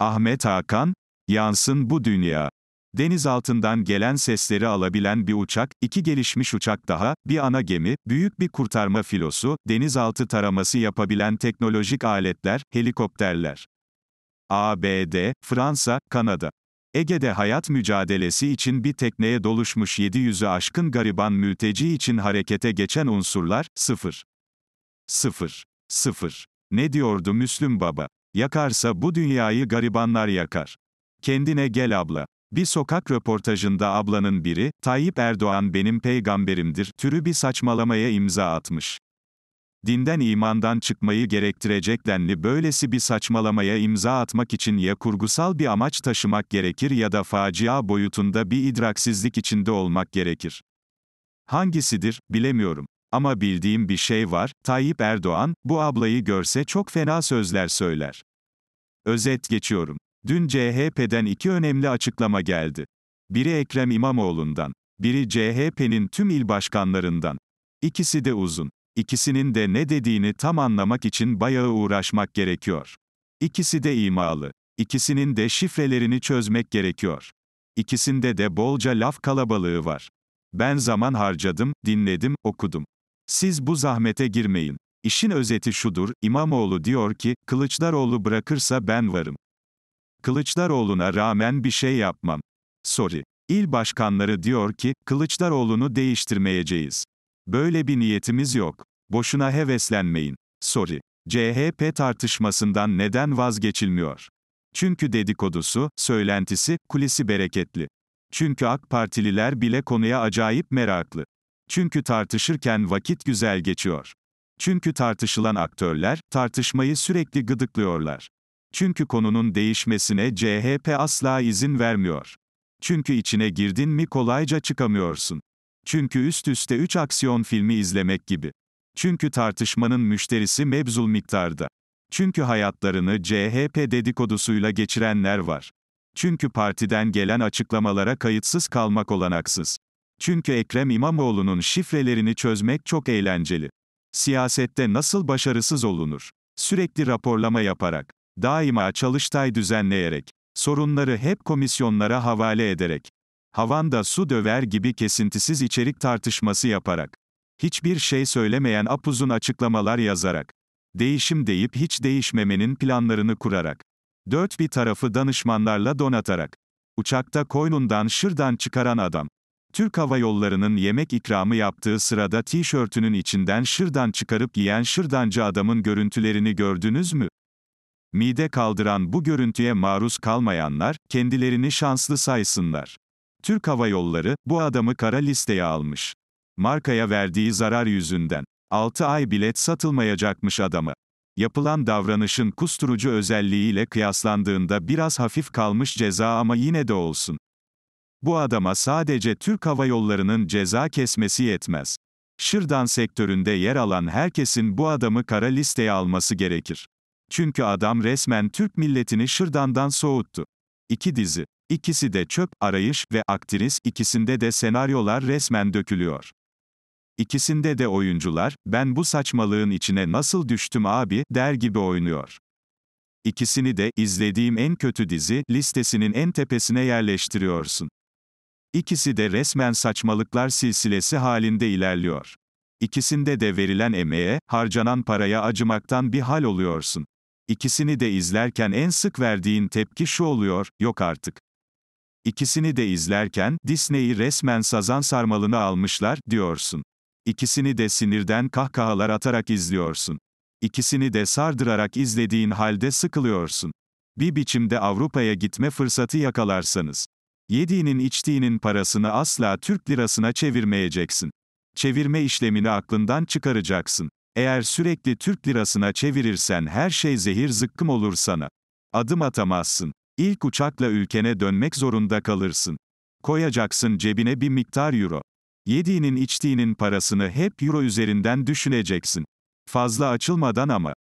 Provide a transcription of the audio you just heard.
Ahmet Hakan, yansın bu dünya. Deniz altından gelen sesleri alabilen bir uçak, iki gelişmiş uçak daha, bir ana gemi, büyük bir kurtarma filosu, denizaltı taraması yapabilen teknolojik aletler, helikopterler. ABD, Fransa, Kanada. Ege'de hayat mücadelesi için bir tekneye doluşmuş 700'ü aşkın gariban mülteci için harekete geçen unsurlar, sıfır. Sıfır. Sıfır. Ne diyordu Müslüm Baba? Yakarsa bu dünyayı garibanlar yakar. Kendine gel abla. Bir sokak röportajında ablanın biri, Tayyip Erdoğan benim peygamberimdir, türü bir saçmalamaya imza atmış. Dinden imandan çıkmayı gerektirecek denli böylesi bir saçmalamaya imza atmak için ya kurgusal bir amaç taşımak gerekir ya da facia boyutunda bir idraksizlik içinde olmak gerekir. Hangisidir, bilemiyorum. Ama bildiğim bir şey var, Tayyip Erdoğan, bu ablayı görse çok fena sözler söyler. Özet geçiyorum. Dün CHP'den iki önemli açıklama geldi. Biri Ekrem İmamoğlu'ndan, biri CHP'nin tüm il başkanlarından. İkisi de uzun. İkisinin de ne dediğini tam anlamak için bayağı uğraşmak gerekiyor. İkisi de imalı. İkisinin de şifrelerini çözmek gerekiyor. İkisinde de bolca laf kalabalığı var. Ben zaman harcadım, dinledim, okudum. Siz bu zahmete girmeyin. İşin özeti şudur, İmamoğlu diyor ki, Kılıçdaroğlu bırakırsa ben varım. Kılıçdaroğlu'na rağmen bir şey yapmam. Sorry. İl başkanları diyor ki, Kılıçdaroğlu'nu değiştirmeyeceğiz. Böyle bir niyetimiz yok. Boşuna heveslenmeyin. Sorry. CHP tartışmasından neden vazgeçilmiyor? Çünkü dedikodusu, söylentisi, kulisi bereketli. Çünkü AK Partililer bile konuya acayip meraklı. Çünkü tartışırken vakit güzel geçiyor. Çünkü tartışılan aktörler, tartışmayı sürekli gıdıklıyorlar. Çünkü konunun değişmesine CHP asla izin vermiyor. Çünkü içine girdin mi kolayca çıkamıyorsun. Çünkü üst üste 3 aksiyon filmi izlemek gibi. Çünkü tartışmanın müşterisi mebzul miktarda. Çünkü hayatlarını CHP dedikodusuyla geçirenler var. Çünkü partiden gelen açıklamalara kayıtsız kalmak olanaksız. Çünkü Ekrem İmamoğlu'nun şifrelerini çözmek çok eğlenceli. Siyasette nasıl başarısız olunur? Sürekli raporlama yaparak, daima çalıştay düzenleyerek, sorunları hep komisyonlara havale ederek, havanda su döver gibi kesintisiz içerik tartışması yaparak, hiçbir şey söylemeyen apuzun açıklamalar yazarak, değişim deyip hiç değişmemenin planlarını kurarak, dört bir tarafı danışmanlarla donatarak, uçakta koynundan şırdan çıkaran adam, Türk Hava Yolları'nın yemek ikramı yaptığı sırada tişörtünün içinden şırdan çıkarıp giyen şırdancı adamın görüntülerini gördünüz mü? Mide kaldıran bu görüntüye maruz kalmayanlar, kendilerini şanslı saysınlar. Türk Hava Yolları, bu adamı kara listeye almış. Markaya verdiği zarar yüzünden. 6 ay bilet satılmayacakmış adamı. Yapılan davranışın kusturucu özelliğiyle kıyaslandığında biraz hafif kalmış ceza ama yine de olsun. Bu adama sadece Türk Hava Yolları'nın ceza kesmesi yetmez. Şırdan sektöründe yer alan herkesin bu adamı kara listeye alması gerekir. Çünkü adam resmen Türk milletini şırdandan soğuttu. İki dizi. ikisi de çöp, arayış ve aktris, ikisinde de senaryolar resmen dökülüyor. İkisinde de oyuncular, ben bu saçmalığın içine nasıl düştüm abi, der gibi oynuyor. İkisini de, izlediğim en kötü dizi, listesinin en tepesine yerleştiriyorsun. İkisi de resmen saçmalıklar silsilesi halinde ilerliyor. İkisinde de verilen emeğe, harcanan paraya acımaktan bir hal oluyorsun. İkisini de izlerken en sık verdiğin tepki şu oluyor, yok artık. İkisini de izlerken, Disney'i resmen sazan sarmalını almışlar, diyorsun. İkisini de sinirden kahkahalar atarak izliyorsun. İkisini de sardırarak izlediğin halde sıkılıyorsun. Bir biçimde Avrupa'ya gitme fırsatı yakalarsanız. Yediğinin içtiğinin parasını asla Türk lirasına çevirmeyeceksin. Çevirme işlemini aklından çıkaracaksın. Eğer sürekli Türk lirasına çevirirsen her şey zehir zıkkım olur sana. Adım atamazsın. İlk uçakla ülkene dönmek zorunda kalırsın. Koyacaksın cebine bir miktar euro. Yediğinin içtiğinin parasını hep euro üzerinden düşüneceksin. Fazla açılmadan ama.